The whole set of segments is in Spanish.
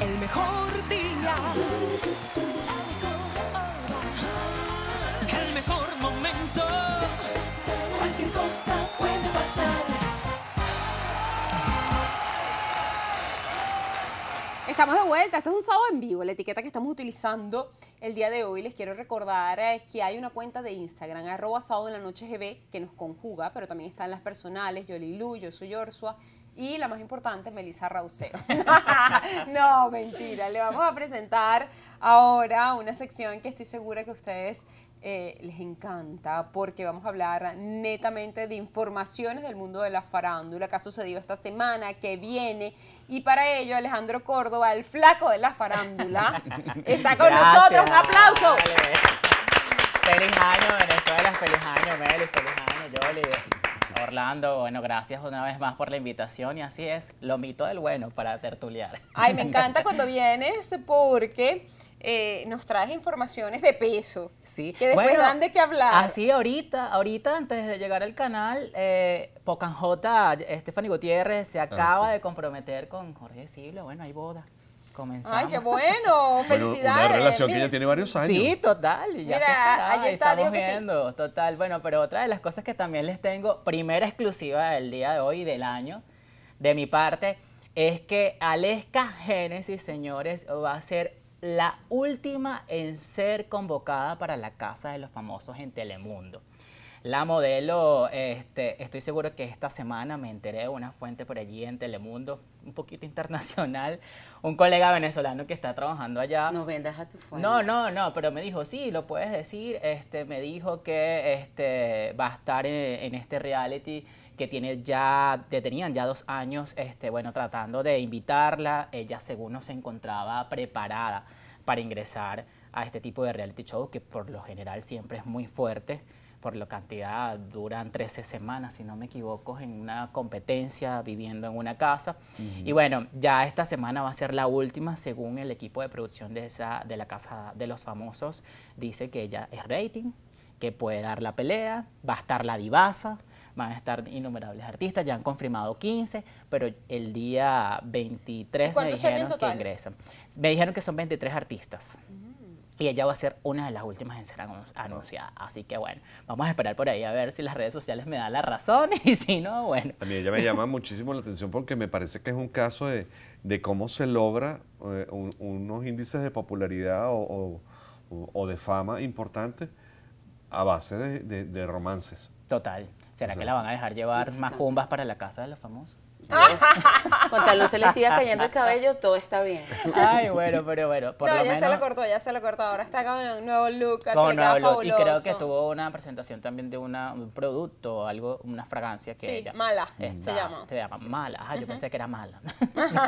el mejor día. El mejor momento. Cualquier cosa puede pasar. Estamos de vuelta, esto es un sábado en vivo, la etiqueta que estamos utilizando el día de hoy, les quiero recordar es eh, que hay una cuenta de Instagram, arroba sábado en la noche GB, que nos conjuga, pero también están las personales, Yolilu, yo soy Orsua, y la más importante, Melissa Rauseo. no, mentira. Le vamos a presentar ahora una sección que estoy segura que a ustedes eh, les encanta porque vamos a hablar netamente de informaciones del mundo de la farándula que ha sucedido esta semana, que viene. Y para ello, Alejandro Córdoba, el flaco de la farándula, está con nosotros. ¡Un aplauso! Feliz año, Venezuela. Feliz año, Melis. Feliz año, Yoli. Orlando, bueno, gracias una vez más por la invitación y así es, lo mito del bueno para tertuliar. Ay, me encanta cuando vienes porque eh, nos traes informaciones de peso. Sí. Que después dan de qué hablar. Así ahorita, ahorita antes de llegar al canal, eh, Pocanjota, Stephanie Gutiérrez se ah, acaba de comprometer con Jorge Silva, bueno, hay boda. ¡Ay, qué bueno! ¡Felicidades! una relación que ya tiene varios años. Sí, total. Ya Mira, ahí está, dijo Total, bueno, pero otra de las cosas que también les tengo, primera exclusiva del día de hoy, del año, de mi parte, es que Aleska Génesis, señores, va a ser la última en ser convocada para la Casa de los Famosos en Telemundo. La modelo, este, estoy seguro que esta semana me enteré de una fuente por allí en Telemundo un poquito internacional, un colega venezolano que está trabajando allá. No vendas a tu fuente. No, no, no, pero me dijo, sí, lo puedes decir. Este, me dijo que este, va a estar en, este reality que tiene ya, que tenían ya dos años, este, bueno, tratando de invitarla. Ella, según no se encontraba preparada para ingresar a este tipo de reality show, que por lo general siempre es muy fuerte por la cantidad, duran 13 semanas, si no me equivoco, en una competencia, viviendo en una casa. Y bueno, ya esta semana va a ser la última, según el equipo de producción de, esa, de la Casa de los Famosos, dice que ella es rating, que puede dar la pelea, va a estar la divasa, van a estar innumerables artistas, ya han confirmado 15, pero el día 23 me dijeron que ingresan. Me dijeron que son 23 artistas. Mm. Y ella va a ser una de las últimas en ser anunciada. Así que bueno, vamos a esperar por ahí a ver si las redes sociales me dan la razón y si no, bueno. A mí ella me llama muchísimo la atención porque me parece que es un caso de, cómo se logra eh, unos índices de popularidad o, de fama importantes a base de, romances. Total. ¿Será que la van a dejar llevar más cumbas para la casa de los famosos? Cuando no se le siga cayendo el cabello, todo está bien. Ay, bueno, pero bueno, no, ya se lo cortó, ya se lo cortó. Ahora está con un nuevo look, Y creo que tuvo una presentación también de una, un producto, algo, una fragancia que sí, ella... mala, se llama. Se llama mala. Ah, yo pensé que era mala.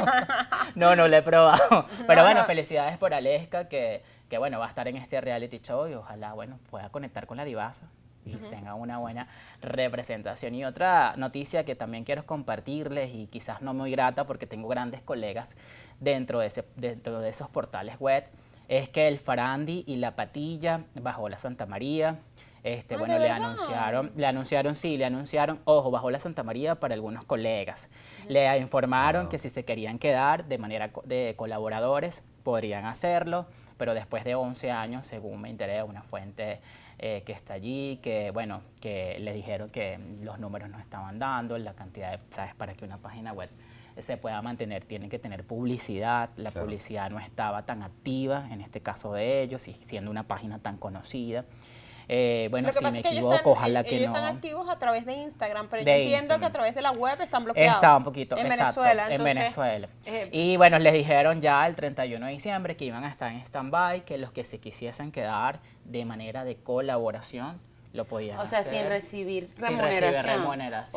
no, no, lo la he probado. Pero bueno, felicidades por Aleska, que, que bueno, va a estar en este reality show y ojalá, bueno, pueda conectar con la divasa y tenga una buena representación. Y otra noticia que también quiero compartirles y quizás no muy grata porque tengo grandes colegas dentro de, ese, dentro de esos portales web, es que el Farandi y la Patilla bajo la Santa María. Este, ah, bueno, le anunciaron, le anunciaron, sí, le anunciaron, ojo, bajo la Santa María para algunos colegas. Le informaron que si se querían quedar de manera de colaboradores, podrían hacerlo, pero después de 11 años, según me interesa una fuente eh, que está allí, que bueno, que les dijeron que los números no estaban dando, la cantidad de, ¿sabes? Para que una página web se pueda mantener, tienen que tener publicidad, la publicidad no estaba tan activa en este caso de ellos, y siendo una página tan conocida. Eh, bueno, si me equivoco, ojalá que ellos e- están activos a través de Instagram, pero yo entiendo que a través de la web están bloqueados. Está un poquito, en Venezuela. en Venezuela. Eh, y bueno, les dijeron ya el 31 de diciembre que iban a estar en stand-by, que los que se quisiesen quedar de manera de colaboración lo podían hacer. O sea, sin recibir remuneración.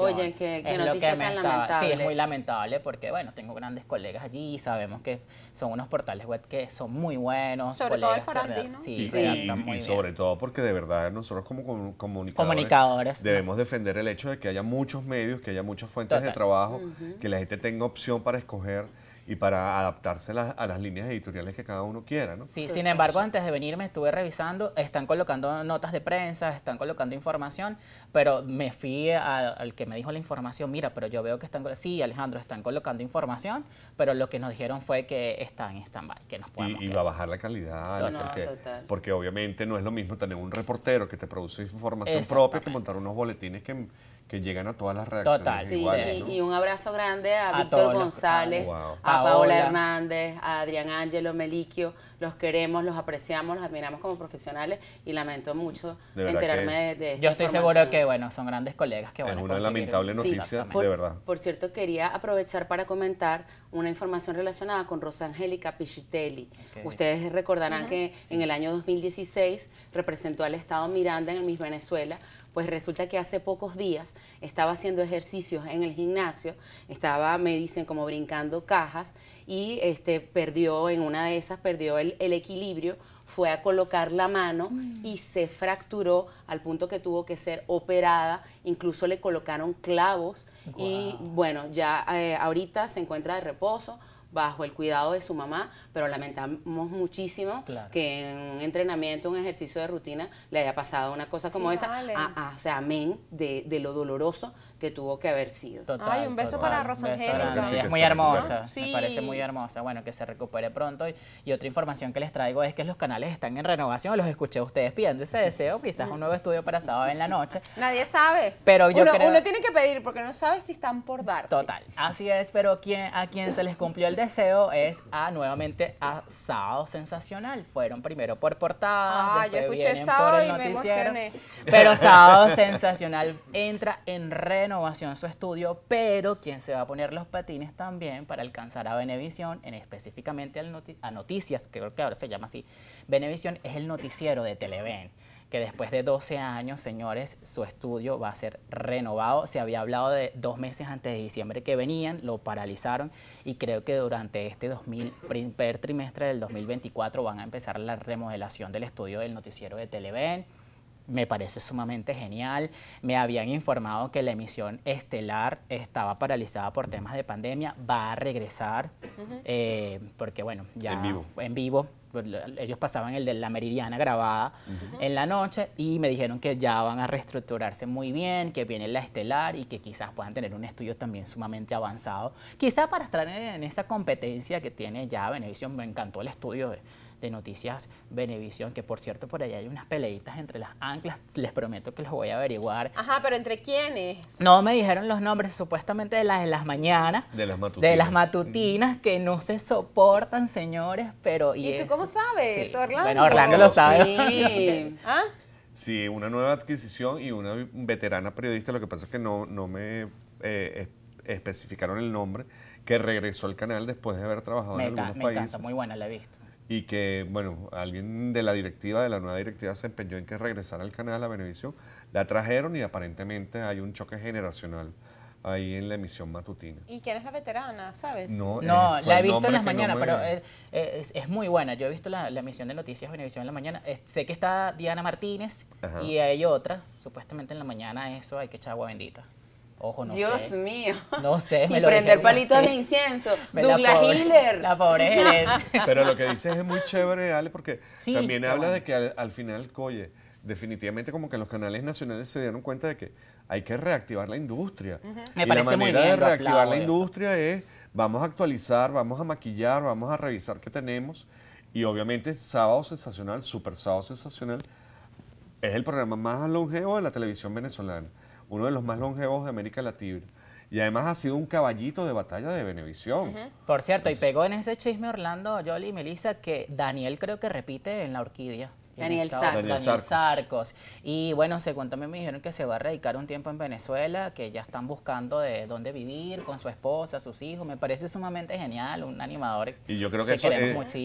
Oye, que, noticia tan lamentable. Sí, es muy lamentable porque, bueno, tengo grandes colegas allí, y sabemos que son unos portales web que son muy buenos. Sobre todo el farandino. Sí, Y, sobre todo porque de verdad nosotros como comunicadores, debemos defender el hecho de que haya muchos medios, que haya muchas fuentes de trabajo, que la gente tenga opción para escoger y para adaptarse a, las líneas editoriales que cada uno quiera, ¿no? Sí, sin embargo, antes de venirme estuve revisando, están colocando notas de prensa, están colocando información, pero me fui al que me dijo la información, mira, pero yo veo que están, sí, Alejandro, están colocando información, pero lo que nos dijeron fue que están en stand-by, que nos podemos Y, va a bajar la calidad, porque obviamente no es lo mismo tener un reportero que te produce información propia que montar unos boletines que que llegan a todas las reacciones. Total. y, un abrazo grande a, Víctor González, a Paola, Hernández, a Adrián Ángelo, Meliquio. Los queremos, los apreciamos, los admiramos como profesionales y lamento mucho enterarme de, esto. Yo estoy seguro que, bueno, son grandes colegas que van Es una lamentable noticia, de verdad. por cierto, quería aprovechar para comentar una información relacionada con rosa Pichitelli. Ustedes recordarán que en el año 2016 representó al Estado Miranda en el Miss Venezuela. Pues resulta que hace pocos días estaba haciendo ejercicios en el gimnasio, estaba, me dicen, como brincando cajas y este, perdió, en una de esas, perdió el equilibrio fue a colocar la mano mm. y se fracturó al punto que tuvo que ser operada, incluso le colocaron clavos y bueno, ya eh, ahorita se encuentra de reposo bajo el cuidado de su mamá, pero lamentamos muchísimo que en un entrenamiento, un ejercicio de rutina, le haya pasado una cosa como esa. Ah, ah, o sea, amén de, lo doloroso tuvo que haber sido. Total, Ay, un beso para Rosangélica. Sí, es muy hermosa, me parece muy hermosa. Bueno, que se recupere pronto. Y, otra información que les traigo es que los canales están en renovación. Los escuché a ustedes pidiendo ese deseo, quizás un nuevo estudio para sábado en la noche. Nadie sabe. Pero uno, tiene que pedir porque no sabe si están por dar. Total, así es, pero quien, a quien se les cumplió el deseo es a nuevamente a Sábado Sensacional. Fueron primero por portada. Ah, yo escuché Sábado y me emocioné. Pero Sábado Sensacional entra en renovación su estudio, pero quien se va a poner los patines también para alcanzar a Benevisión, en específicamente a Noticias, creo que ahora se llama así, Benevisión es el noticiero de Televen que después de 12 años, señores, su estudio va a ser renovado. Se había hablado de dos meses antes de diciembre que venían, lo paralizaron y creo que durante este primer trimestre del 2024 van a empezar la remodelación del estudio del noticiero de Televen me parece sumamente genial. Me habían informado que la emisión estelar estaba paralizada por temas de pandemia, va a regresar, eh, porque bueno, ya en vivo. en vivo pues, ellos pasaban el de la meridiana grabada en la noche y me dijeron que ya van a reestructurarse muy bien, que viene la estelar y que quizás puedan tener un estudio también sumamente avanzado, quizá para estar en, esa competencia que tiene ya Benevisión. Me encantó el estudio de, Noticias Benevisión, que por cierto por allá hay unas peleitas entre las anclas, les prometo que los voy a averiguar. Ajá, pero ¿entre quiénes? No me dijeron los nombres, supuestamente de las de las mañanas. De las matutinas. que no se soportan, señores, pero... ¿Y, ¿Y tú lo sabes, Orlando. Bueno, Orlando lo sabe. ¿Ah? Sí. una nueva adquisición y una veterana periodista, lo que pasa es que no, no me eh, especificaron el nombre, que regresó al canal después de haber trabajado en algunos me Encanta, muy buena, la he visto. Y que, bueno, alguien de la directiva, de la nueva directiva, se empeñó en que regresara al canal, a beneficio La trajeron y aparentemente hay un choque generacional ahí en la emisión matutina. ¿Y quién es la veterana, sabes? No, eh, la he visto en las mañanas, pero es, muy buena. Yo he visto la, la emisión de Noticias Venevisión en la mañana. sé que está Diana Martínez y y hay otra, supuestamente en la mañana, eso hay que echar agua bendita. Ojo, no sé. Dios mío. No sé. Me prender palitos de incienso. Douglas Hiller. La pobre Pero lo que dices es muy chévere, Ale, porque también habla de que al, final, oye, definitivamente como que los canales nacionales se dieron cuenta de que hay que reactivar la industria. Me y parece la manera muy bien, de reactivar la industria es vamos a actualizar, vamos a maquillar, vamos a revisar qué tenemos. Y obviamente Sábado Sensacional, Super Sábado Sensacional, es el programa más longevo de la televisión venezolana, uno de los más longevos de América Latina. Y además ha sido un caballito de batalla de Benevisión. Por cierto, y pegó en ese chisme Orlando, Jolie y Melissa que Daniel creo que repite en La Orquídea. Daniel Sarcos. Y bueno, según también me dijeron que se va a radicar un tiempo en Venezuela, que ya están buscando de dónde vivir con su esposa, sus hijos. Me parece sumamente genial, un animador. Y yo creo que,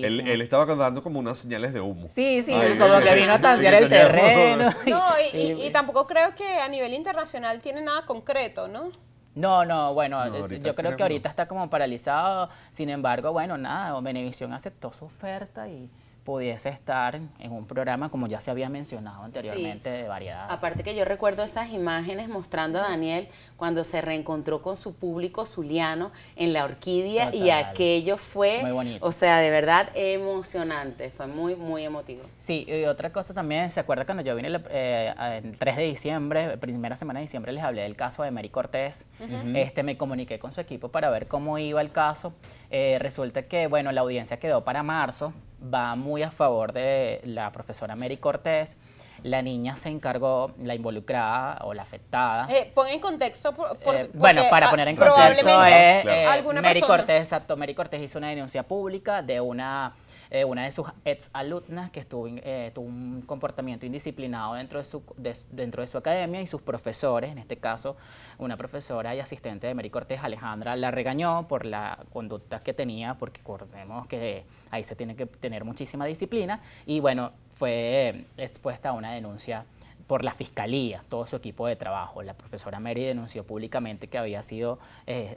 Él, estaba dando como unas señales de humo. Sí, sí, como que vino a tantear el terreno. No, y, tampoco creo que a nivel internacional tiene nada concreto, ¿no? No, no, bueno, yo creo que ahorita está como paralizado. Sin embargo, bueno, nada, Venevisión aceptó su oferta y pudiese estar en un programa como ya se había mencionado anteriormente de variedad. Aparte que yo recuerdo esas imágenes mostrando a Daniel cuando se reencontró con su público zuliano en la orquídea y aquello fue, muy bonito. o sea, de verdad emocionante, fue muy, muy emotivo. Sí, y otra cosa también, ¿se acuerda cuando yo vine el, eh, 3 de diciembre, primera semana de diciembre les hablé del caso de Mary Cortés? este, me comuniqué con su equipo para ver cómo iba el caso. Eh, resulta que, bueno, la audiencia quedó para marzo va muy a favor de la profesora Mary Cortés. La niña se encargó, la involucrada o la afectada. Eh, pon en contexto. Por, eh, bueno, para poner en contexto, es, eh, Mary Cortés, exacto, Mary Cortés hizo una denuncia pública de una eh, una de sus ex alumnas que eh, tuvo un comportamiento indisciplinado dentro de, su, dentro de su academia y sus profesores, en este caso una profesora y asistente de Mary Cortés, Alejandra, la regañó por la conducta que tenía, porque recordemos que ahí se tiene que tener muchísima disciplina y bueno, fue eh, expuesta a una denuncia por la Fiscalía, todo su equipo de trabajo. La profesora Mary denunció públicamente que había sido eh,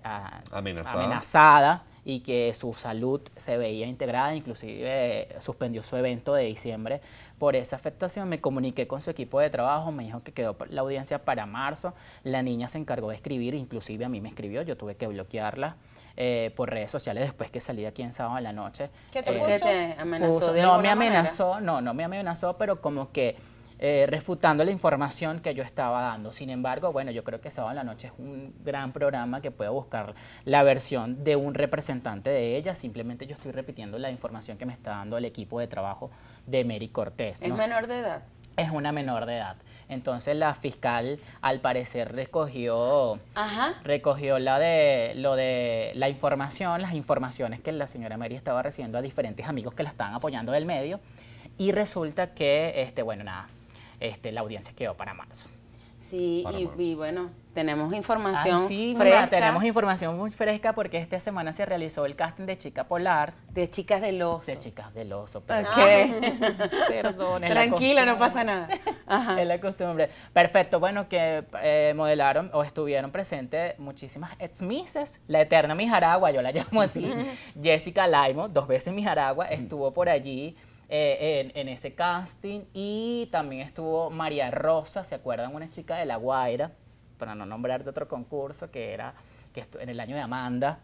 amenazada. y que su salud se veía integrada, inclusive eh, suspendió su evento de diciembre por esa afectación. Me comuniqué con su equipo de trabajo, me dijo que quedó la audiencia para marzo. La niña se encargó de escribir, inclusive a mí me escribió, yo tuve que bloquearla. Eh, por redes sociales después que salí aquí en sábado en la noche. ¿Qué te, puso? no me amenazó, no, no me amenazó, pero como que eh, refutando la información que yo estaba dando. Sin embargo, bueno, yo creo que Sábado en la Noche es un gran programa que puede buscar la versión de un representante de ella. Simplemente yo estoy repitiendo la información que me está dando el equipo de trabajo de Mary Cortés. ¿Es menor de edad? Es una menor de edad. Entonces la fiscal al parecer recogió, recogió la de, lo de la información, las informaciones que la señora Mary estaba recibiendo a diferentes amigos que la estaban apoyando del medio. Y resulta que, este, bueno, nada, este, la audiencia quedó para marzo. Sí, y, bueno, tenemos ah, información sí, fresca. tenemos información muy fresca porque esta semana se realizó el casting de Chica Polar. De Chicas del Oso. De Chicas del Oso, perdón. Okay. perdón Tranquila, no pasa nada. Es la costumbre. Perfecto, bueno, que eh, modelaron o estuvieron presentes muchísimas ex misses. La eterna Mijaragua, yo la llamo así. Jessica Laimo, dos veces Mijaragua, estuvo por allí. Eh, en, ese casting. Y también estuvo María Rosa, ¿se acuerdan? Una chica de La Guaira, para no nombrar de otro concurso, que era que en el año de Amanda.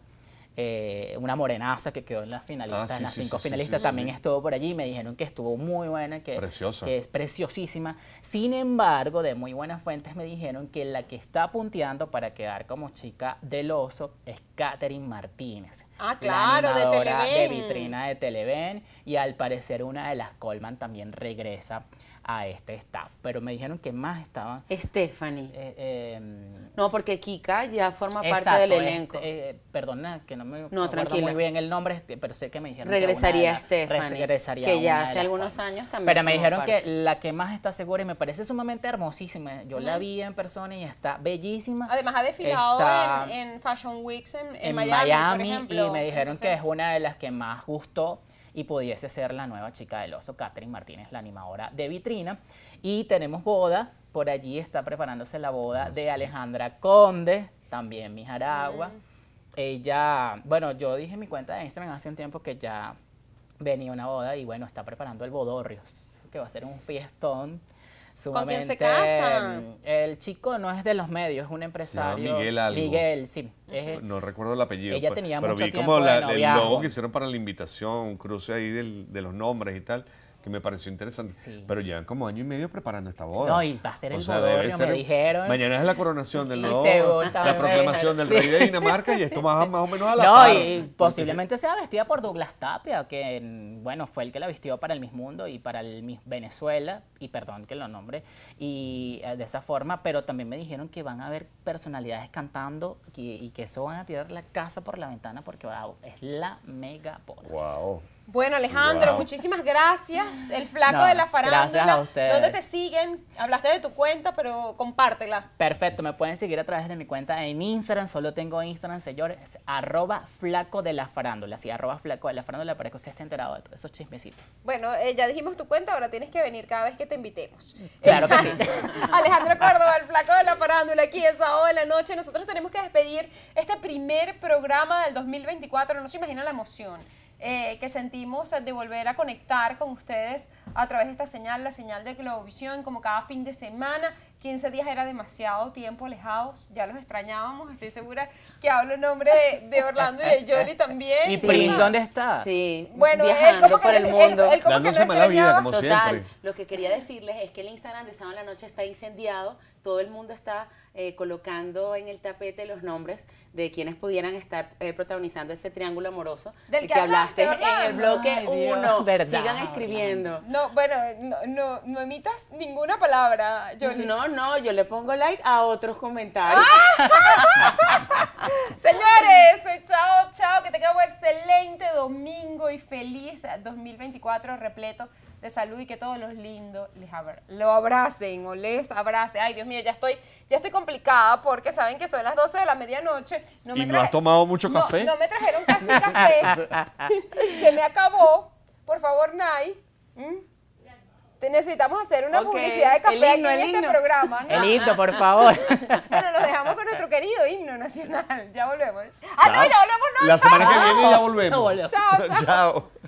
Eh, una morenaza que quedó en ah, las finalistas, en las cinco finalistas, también estuvo por allí. Me dijeron que estuvo muy buena, que, que es preciosísima. Sin embargo, de muy buenas fuentes me dijeron que la que está punteando para quedar como chica del oso es Catherine Martínez. Ah, claro, de animadora de, vitrina de Televen. Y al parecer una de las Colman también regresa a este staff. Pero me dijeron que más estaban. Eh, Stephanie. Em, no, porque Kika ya forma parte del este, elenco. Eh, perdona que no me no, acuerdo muy bien el nombre, este, pero sé que me dijeron regresaría que Stephanie. Regresaría que ya hace algunos años también. Pero me dijeron que la que más está segura y me parece sumamente hermosísima. Yo la vi en persona y está bellísima. Además ha desfilado en, en, Fashion Weeks en en, Miami, y me dijeron que es una de las que más gustó y pudiese ser la nueva chica del oso, Catherine Martínez, la animadora de Vitrina. Y tenemos boda, por allí está preparándose la boda de Alejandra Conde, también Mijaragua. Mm. Ella, bueno, yo dije en mi cuenta de Instagram hace un tiempo que ya venía una boda y bueno, está preparando el Bodorrios, que va a ser un fiestón. ¿Con quién se casan? Mm, el chico no es de los medios, es un empresario. Miguel algo. Miguel, sí. no recuerdo el apellido. Ella pues, tenía pero mucho vi tiempo como la, el logo que hicieron para la invitación, un cruce ahí de los nombres y tal que me pareció interesante. Pero llevan como año y medio preparando esta boda. No, y va a ser el sea, dijeron. Mañana es la coronación del nuevo, la proclamación del rey de Dinamarca y esto más, o menos a la No, y posiblemente sea vestida por Douglas Tapia, que bueno, fue el que la vistió para el Miss Mundo y para el Miss Venezuela, y perdón que lo nombre, y eh, de esa forma, pero también me dijeron que van a haber personalidades cantando y, y que eso van a tirar la casa por la ventana porque wow, es la mega boda. Wow. Bueno, Alejandro, muchísimas gracias. El flaco de la farándula. ¿Dónde te siguen? Hablaste de tu cuenta, pero compártela. Perfecto, me pueden seguir a través de mi cuenta en Instagram. Solo tengo Instagram, señores. Arroba flaco de la farándula. Sí, arroba flaco de la farándula para que usted esté enterado de todos esos chismecitos. Bueno, eh, ya dijimos tu cuenta, ahora tienes que venir cada vez que te invitemos. Claro que sí. Alejandro Córdoba, el flaco de la farándula, aquí es Sábado de la noche. Nosotros tenemos que despedir este primer programa del 2024. No se imagina la emoción. Eh, que sentimos de volver a conectar con ustedes a través de esta señal, la señal de Globovisión, como cada fin de semana. 15 días era demasiado tiempo alejados, ya los extrañábamos, estoy segura que hablo en nombre de, Orlando y de Johnny también. ¿Y Prince dónde está? Sí, bueno, viajando por el mundo. Dándose que vida, como lo que quería decirles es que el Instagram de Sábado en la Noche está incendiado, todo el mundo está eh, colocando en el tapete los nombres de quienes pudieran estar eh, protagonizando ese triángulo amoroso del que, hablaste, en el bloque 1. Sigan escribiendo. No, bueno, no, no, emitas ninguna palabra, Johnny. No, no, yo le pongo like a otros comentarios. Señores, eh, chao, chao, que tengan un excelente domingo y feliz 2024 eh, repleto de salud y que todos los lindos les lo abracen o les abracen. Ay, Dios mío, ya estoy, ya estoy complicada porque saben que son las 12 de la medianoche. No me ¿Y no has tomado mucho café? No, me trajeron casi café. Se me acabó. Por favor, Nay necesitamos hacer una publicidad de café aquí en este programa. Elito, El himno, ah. por favor. bueno, nos dejamos con nuestro querido himno nacional. Ya volvemos. Ah, no, ya volvemos, no. La semana que viene ya volvemos. chao, chao. chao.